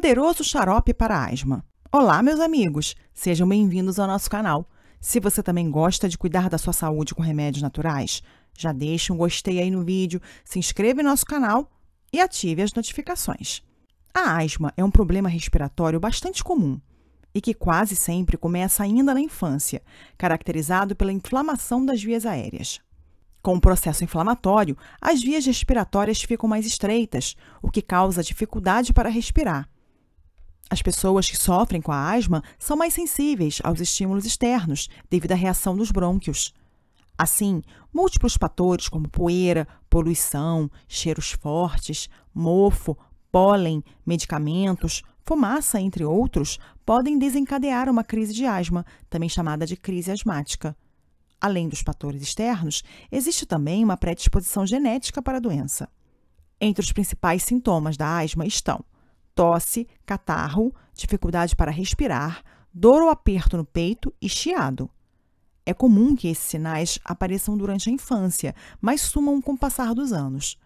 poderoso xarope para asma. Olá, meus amigos! Sejam bem-vindos ao nosso canal. Se você também gosta de cuidar da sua saúde com remédios naturais, já deixa um gostei aí no vídeo, se inscreva em nosso canal e ative as notificações. A asma é um problema respiratório bastante comum e que quase sempre começa ainda na infância, caracterizado pela inflamação das vias aéreas. Com o processo inflamatório, as vias respiratórias ficam mais estreitas, o que causa dificuldade para respirar as pessoas que sofrem com a asma são mais sensíveis aos estímulos externos devido à reação dos brônquios. Assim, múltiplos fatores como poeira, poluição, cheiros fortes, mofo, pólen, medicamentos, fumaça, entre outros, podem desencadear uma crise de asma, também chamada de crise asmática. Além dos fatores externos, existe também uma predisposição genética para a doença. Entre os principais sintomas da asma estão tosse, catarro, dificuldade para respirar, dor ou aperto no peito e chiado. É comum que esses sinais apareçam durante a infância, mas sumam com o passar dos anos.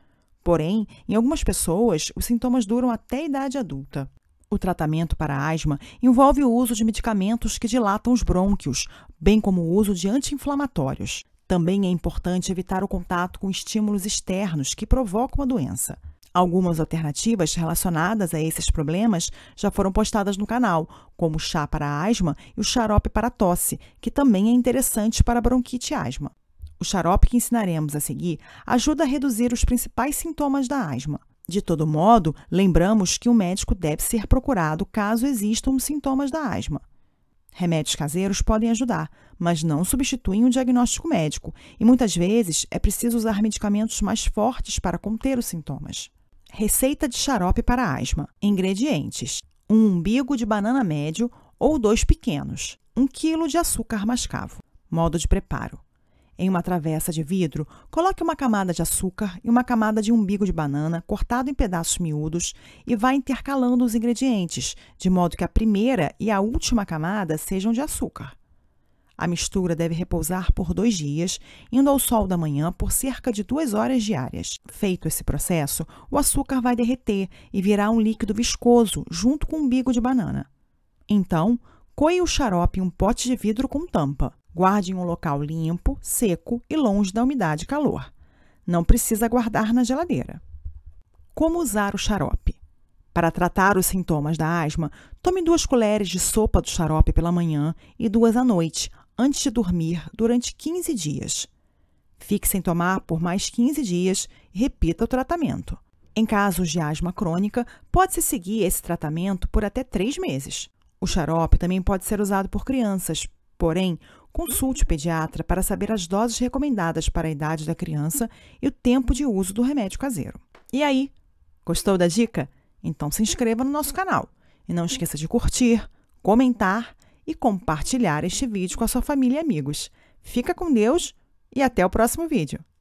Porém, em algumas pessoas, os sintomas duram até a idade adulta. O tratamento para asma envolve o uso de medicamentos que dilatam os brônquios, bem como o uso de anti-inflamatórios. Também é importante evitar o contato com estímulos externos que provocam a doença. Algumas alternativas relacionadas a esses problemas já foram postadas no canal, como o chá para asma e o xarope para tosse, que também é interessante para bronquite e asma. O xarope que ensinaremos a seguir ajuda a reduzir os principais sintomas da asma. De todo modo, lembramos que o um médico deve ser procurado caso existam sintomas da asma. Remédios caseiros podem ajudar, mas não substituem o um diagnóstico médico, e muitas vezes é preciso usar medicamentos mais fortes para conter os sintomas. Receita de xarope para asma. Ingredientes: um umbigo de banana médio ou dois pequenos, 1 um kg de açúcar mascavo. Modo de preparo: em uma travessa de vidro, coloque uma camada de açúcar e uma camada de umbigo de banana cortado em pedaços miúdos e vá intercalando os ingredientes, de modo que a primeira e a última camada sejam de açúcar. A mistura deve repousar por dois dias, indo ao sol da manhã por cerca de duas horas diárias. Feito esse processo, o açúcar vai derreter e virar um líquido viscoso junto com um bico de banana. Então, coe o xarope em um pote de vidro com tampa. Guarde em um local limpo, seco e longe da umidade e calor. Não precisa guardar na geladeira. Como usar o xarope? Para tratar os sintomas da asma, tome duas colheres de sopa do xarope pela manhã e duas à noite, antes de dormir durante 15 dias. Fique sem tomar por mais 15 dias e repita o tratamento. Em casos de asma crônica, pode-se seguir esse tratamento por até 3 meses. O xarope também pode ser usado por crianças, porém, consulte o pediatra para saber as doses recomendadas para a idade da criança e o tempo de uso do remédio caseiro. E aí, gostou da dica? Então se inscreva no nosso canal e não esqueça de curtir, comentar e compartilhar este vídeo com a sua família e amigos. Fica com Deus e até o próximo vídeo!